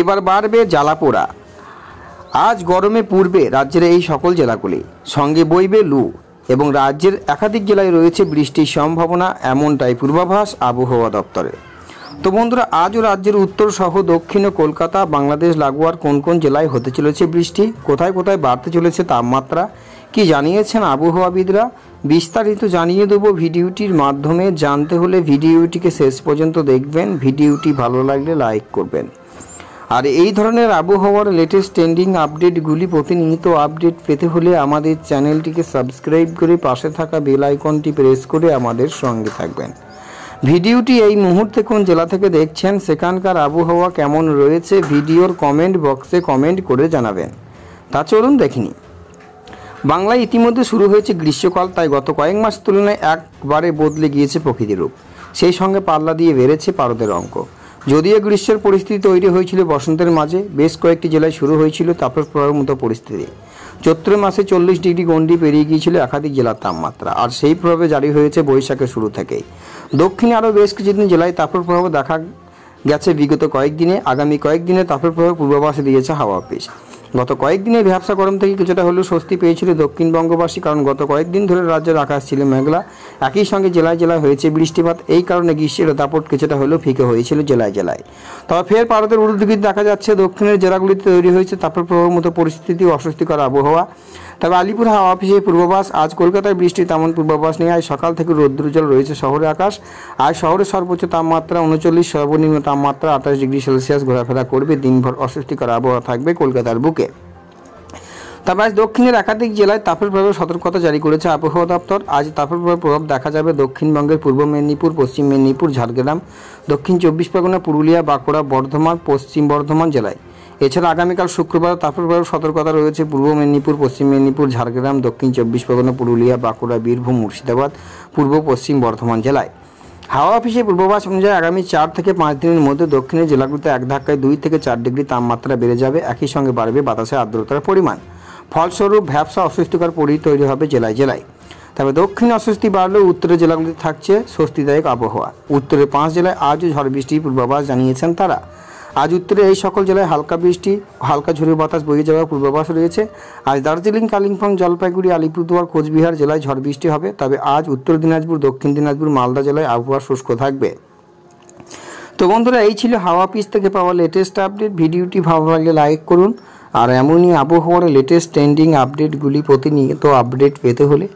এবার বাড়বে জ্বালাপোড়া আজ গরমে পূর্বে রাজ্যের এই সকল জেলাগুলি সঙ্গে বইবে লু এবং রাজ্যের একাধিক জেলায় রয়েছে বৃষ্টির সম্ভাবনা এমনটাই পূর্বাভাস আবহাওয়া দপ্তরে তো বন্ধুরা আজও রাজ্যের উত্তর সহ দক্ষিণ ও কলকাতা বাংলাদেশ লাগোয়ার কোন কোন জেলায় হতে চলেছে বৃষ্টি কোথায় কোথায় বাড়তে চলেছে তাপমাত্রা কি জানিয়েছেন আবহাওয়াবিদরা বিস্তারিত জানিয়ে দেবো ভিডিওটির মাধ্যমে জানতে হলে ভিডিওটিকে শেষ পর্যন্ত দেখবেন ভিডিওটি ভালো লাগলে লাইক করবেন আর এই ধরনের আবহাওয়ার লেটেস্ট ট্রেন্ডিং আপডেটগুলি প্রতিনিয়ত আপডেট পেতে হলে আমাদের চ্যানেলটিকে সাবস্ক্রাইব করে পাশে থাকা বেল আইকনটি প্রেস করে আমাদের সঙ্গে থাকবেন ভিডিওটি এই মুহূর্তে কোন জেলা থেকে দেখছেন সেখানকার আবহাওয়া কেমন রয়েছে ভিডিওর কমেন্ট বক্সে কমেন্ট করে জানাবেন তা চলুন দেখিনি বাংলায় ইতিমধ্যে শুরু হয়েছে গ্রীষ্মকাল তাই গত কয়েক মাস তুলনায় একবারে বদলে গিয়েছে প্রকৃতির রূপ সেই সঙ্গে পাল্লা দিয়ে বেড়েছে পারদের অঙ্ক যদিও গ্রীষ্মের পরিস্থিতি তৈরি হয়েছিল বসন্তের মাঝে বেশ কয়েকটি জেলায় শুরু হয়েছিল তাপের প্রবাহের মতো পরিস্থিতি চৈত্র মাসে চল্লিশ ডিগ্রি গন্ডি পেরিয়ে গিয়েছিল একাধিক জেলার তাপমাত্রা আর সেই প্রভাবে জারি হয়েছে বৈশাখের শুরু থেকেই দক্ষিণে আরও বেশ কিছুদিন জেলায় তাপের প্রভাব দেখা গেছে বিগত কয়েকদিনে আগামী কয়েকদিনে তাপের প্রভাব পূর্বাভাসে দিয়েছে হাওয়া অফিস গত কয়েকদিনে ভ্যাবসা গরম থেকে কিছুটা হলেও স্বস্তি পেয়েছিল দক্ষিণবঙ্গবাসী কারণ গত কয়েকদিন ধরে রাজ্যের আকাশ ছিল মেঘলা একই সঙ্গে জেলায় জেলায় হয়েছে বৃষ্টিপাত এই কারণে গ্রীষ্মের দাপট কিছুটা হলেও ফিকে হয়েছিল জেলায় জেলায় তবে ফের ভারতের উর্দুগীত দেখা যাচ্ছে দক্ষিণের জেলাগুলিতে তৈরি হয়েছে তাপের প্রভাবের মতো পরিস্থিতি অস্বস্তিকর আবহাওয়া তবে আলিপুর হাওয়া অফিসে পূর্বাভাস আজ কলকাতায় বৃষ্টির তেমন পূর্বাভাস নেই আজ সকাল থেকে রৌদ্রজল রয়েছে শহরে আকাশ আজ শহরের সর্বোচ্চ তাপমাত্রা উনচল্লিশ সর্বনিম্ন তাপমাত্রা আঠাশ ডিগ্রি সেলসিয়াস ঘোরাফেরা করবে দিনভর অস্বস্তিকর আবহাওয়া থাকবে কলকাতার বুকে তবে আজ দক্ষিণের একাধিক জেলায় তাপের প্রভাবে সতর্কতা জারি করেছে আবহাওয়া দপ্তর আজ তাপের প্রভাব প্রভাব দেখা যাবে দক্ষিণবঙ্গের পূর্ব মেদিনীপুর পশ্চিম মেদিনীপুর ঝাড়গ্রাম দক্ষিণ চব্বিশ পরগনা পুরুলিয়া বাঁকুড়া বর্ধমান পশ্চিম বর্ধমান জেলায় এছাড়া আগামীকাল শুক্রবার তাপমাত্রার সতর্কতা রয়েছে পূর্ব মেদিনীপুর পশ্চিম মেদিনীপুর ঝাড়গ্রাম দক্ষিণ চব্বিশ পরগনা পুরুলিয়া বাঁকুড়া বীরভূম মুর্শিদাবাদ পূর্ব পশ্চিম বর্ধমান জেলায় হাওয়া অফিসের পূর্বাভাস অনুযায়ী আগামী চার থেকে পাঁচ দিনের মধ্যে দক্ষিণের জেলাগুলিতে এক ধাক্কায় দুই থেকে চার ডিগ্রি তাপমাত্রা বেড়ে যাবে একই সঙ্গে বাড়বে বাতাসের আর্দ্রতার পরিমাণ ফলস্বরূপ ভ্যাবসা অস্বস্তিকর পরি তৈরি হবে জেলায় জেলায় তবে দক্ষিণ অস্বস্তি বাড়লেও উত্তরের জেলাগুলিতে থাকছে স্বস্তিদায়ক আবহাওয়া উত্তরের পাঁচ জেলায় আজও ঝড় বৃষ্টির পূর্বাভাস জানিয়েছেন তারা আজ উত্তরে এই সকল জেলায় হালকা বৃষ্টি হালকা ঝুড়ি বাতাস বয়ে যাওয়ার পূর্বাভাস রয়েছে আজ দার্জিলিং কালিম্পং জলপাইগুড়ি আলিপুরদুয়ার কোচবিহার জেলায় ঝড় বৃষ্টি হবে তবে আজ উত্তর দিনাজপুর দক্ষিণ দিনাজপুর মালদা জেলায় আবহাওয়া শুষ্ক থাকবে তো বন্ধুরা এই ছিল হাওয়া পিস থেকে পাওয়া লেটেস্ট আপডেট ভিডিওটি ভালো লাগলে লাইক করুন আর এমনই আবহাওয়ার লেটেস্ট ট্রেন্ডিং আপডেটগুলি প্রতিনিয়ত আপডেট পেতে হলে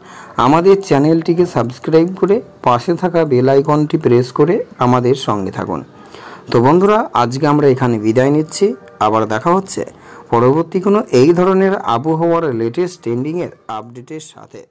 আমাদের চ্যানেলটিকে সাবস্ক্রাইব করে পাশে থাকা বেল আইকনটি প্রেস করে আমাদের সঙ্গে থাকুন তো বন্ধুরা আজকে আমরা এখানে বিদায় নিচ্ছি আবার দেখা হচ্ছে পরবর্তী কোনো এই ধরনের আবহাওয়ার লেটেস্ট ট্রেন্ডিংয়ের আপডেটের সাথে